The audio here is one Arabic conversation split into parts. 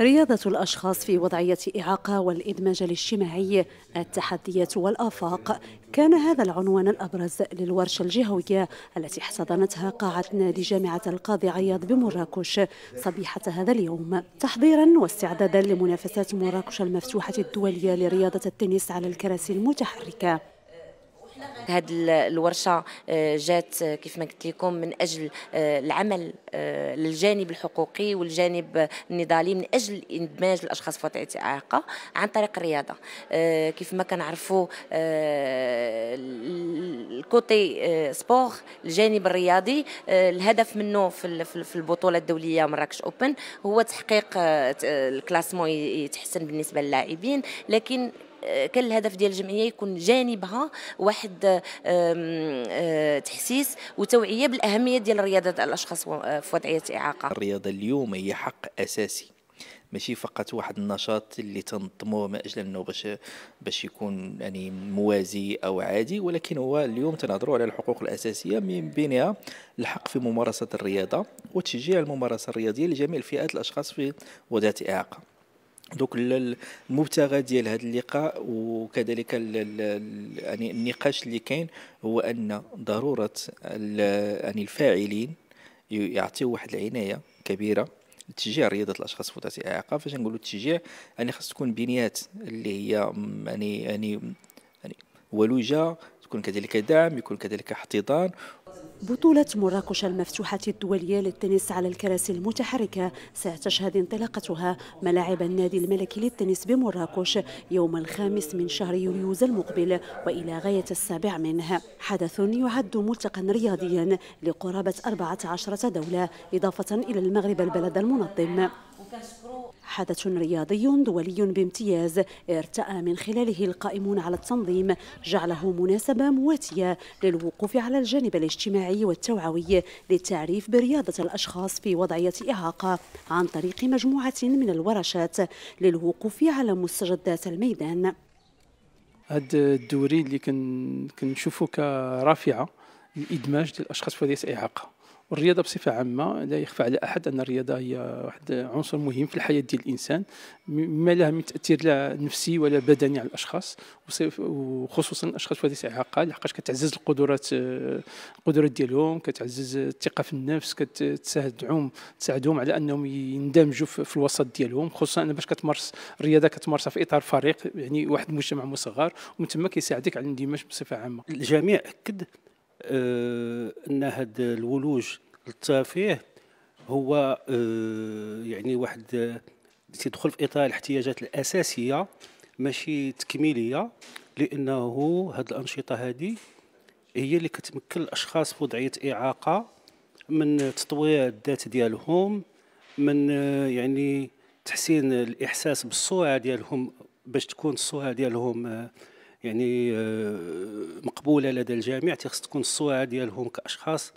رياضة الأشخاص في وضعية إعاقة والإدماج الاجتماعي التحديات والآفاق كان هذا العنوان الأبرز للورشة الجهوية التي احتضنتها قاعة نادي جامعة القاضي عياض بمراكش صبيحة هذا اليوم تحضيرا واستعدادا لمنافسات مراكش المفتوحة الدولية لرياضة التنس على الكراسي المتحركة هذه الورشه آه، جات آه، كيف ما قلت لكم من اجل آه، العمل للجانب الحقوقي والجانب النضالي من اجل اندماج الاشخاص بوضعيه اعاقه عن طريق الرياضه كيف ما كنعرفوا الكوتي سبور الجانب الرياضي الهدف منه في البطوله الدوليه مراكش اوبن هو تحقيق الكلاسمون يتحسن بالنسبه للاعبين لكن كان الهدف ديال الجمعيه يكون جانبها واحد آه، تحسيس وتوعيه بالاهميه ديال الرياضه الاشخاص آه، في وضعيه اعاقه الرياضه اليوم هي حق اساسي ماشي فقط واحد النشاط اللي تنظموه من اجل انه باش باش يكون يعني موازي او عادي ولكن هو اليوم تنهضروا على الحقوق الاساسيه من بينها الحق في ممارسه الرياضه وتشجيع الممارسه الرياضيه لجميع فئات الاشخاص في وضعيه اعاقه دوك المبتغى ديال هذا اللقاء وكذلك يعني النقاش اللي كاين هو ان ضروره يعني الفاعلين يعطيو واحد العنايه كبيره لتشجيع رياضه الاشخاص وضعية الاعاقه فاش نقولوا التشجيع يعني خاص تكون بنيات اللي هي يعني يعني يعني ولوجه تكون كذلك دعم يكون كذلك احتضان بطولة مراكش المفتوحة الدولية للتنس على الكراسي المتحركة ستشهد انطلاقتها ملاعب النادي الملكي للتنس بمراكش يوم الخامس من شهر يوليوز المقبل وإلى غاية السابع منه حدث يعد ملتقا رياضيا لقرابة 14 دولة إضافة إلى المغرب البلد المنظم حدث رياضي دولي بامتياز ارتأى من خلاله القائمون على التنظيم جعله مناسبة مواتية للوقوف على الجانب الاجتماعي والتوعوي للتعريف برياضة الأشخاص في وضعية إعاقة عن طريق مجموعة من الورشات للوقوف على مستجدات الميدان هاد الدوري اللي كنشوفو كرافعة للإدماج الأشخاص في وضعية إعاقة والرياضه بصفه عامه لا يخفى على احد ان الرياضه هي واحد عنصر مهم في الحياه ديال الانسان ما لها من تاثير لا نفسي ولا بدني على الاشخاص وخصوصا الاشخاص ذوي الاعاقه لحقاش كتعزز القدرات القدرات ديالهم كتعزز الثقه في النفس كتساعدهم تساعدهم على انهم يندمجوا في الوسط ديالهم خصوصا ان باش كتمارس الرياضه كتمارسها في اطار فريق يعني واحد المجتمع مصغر ومن ثم كيساعدك على الاندماج بصفه عامه الجميع اكد آه، ان هذا الولوج للترفيه هو آه، يعني واحد تيدخل آه، في اطار الاحتياجات الاساسيه ماشي تكميليه لانه هذه الانشطه هذه هي اللي كتمكن الاشخاص في وضعيه اعاقه من تطوير الذات ديالهم من يعني تحسين الاحساس بالسرعه ديالهم باش تكون السرعه ديالهم يعني آه، مقبوله لدى الجميع تيخص تكون الصوره ديالهم كاشخاص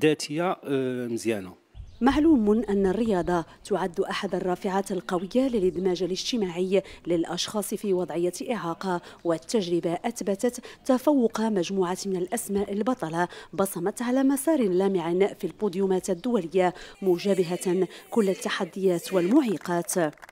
ذاتيه آه، مزيانه معلوم أن الرياضة تعد أحد الرافعات القوية للإدماج الاجتماعي للأشخاص في وضعية إعاقة والتجربة أثبتت تفوق مجموعة من الأسماء البطلة بصمت على مسار لامع في البوديومات الدولية مجابهة كل التحديات والمعيقات